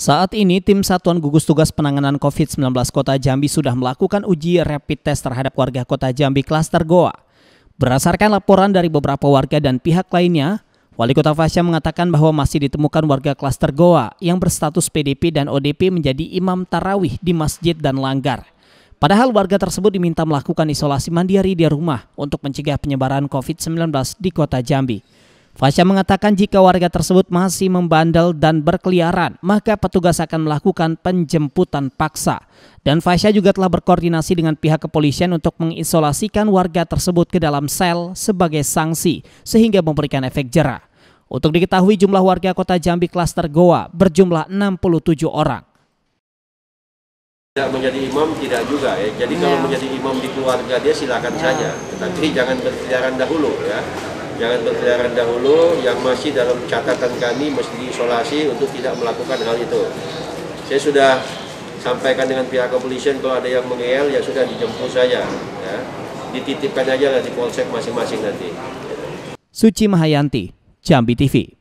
Saat ini, tim Satuan Gugus Tugas Penanganan COVID-19 Kota Jambi sudah melakukan uji rapid test terhadap warga Kota Jambi klaster Goa. Berdasarkan laporan dari beberapa warga dan pihak lainnya, Wali Kota Fasya mengatakan bahwa masih ditemukan warga klaster Goa yang berstatus PDP dan ODP menjadi imam tarawih di masjid dan langgar. Padahal warga tersebut diminta melakukan isolasi mandiri di rumah untuk mencegah penyebaran COVID-19 di Kota Jambi. Fasya mengatakan jika warga tersebut masih membandel dan berkeliaran, maka petugas akan melakukan penjemputan paksa. Dan Fasya juga telah berkoordinasi dengan pihak kepolisian untuk mengisolasikan warga tersebut ke dalam sel sebagai sanksi sehingga memberikan efek jerah. Untuk diketahui jumlah warga kota Jambi klaster Goa berjumlah 67 orang. Tidak menjadi imam tidak juga ya. Jadi kalau kalau iya. menjadi imam di keluarga dia silakan ya. saja, tapi jangan berkeliaran dahulu ya jangan berkeliaran dahulu yang masih dalam catatan kami mesti diisolasi untuk tidak melakukan hal itu saya sudah sampaikan dengan pihak kepolisian kalau ada yang mengel ya sudah dijemput saja ya. dititipkan aja lah di polsek masing-masing nanti Suci Mahayanti Jambi TV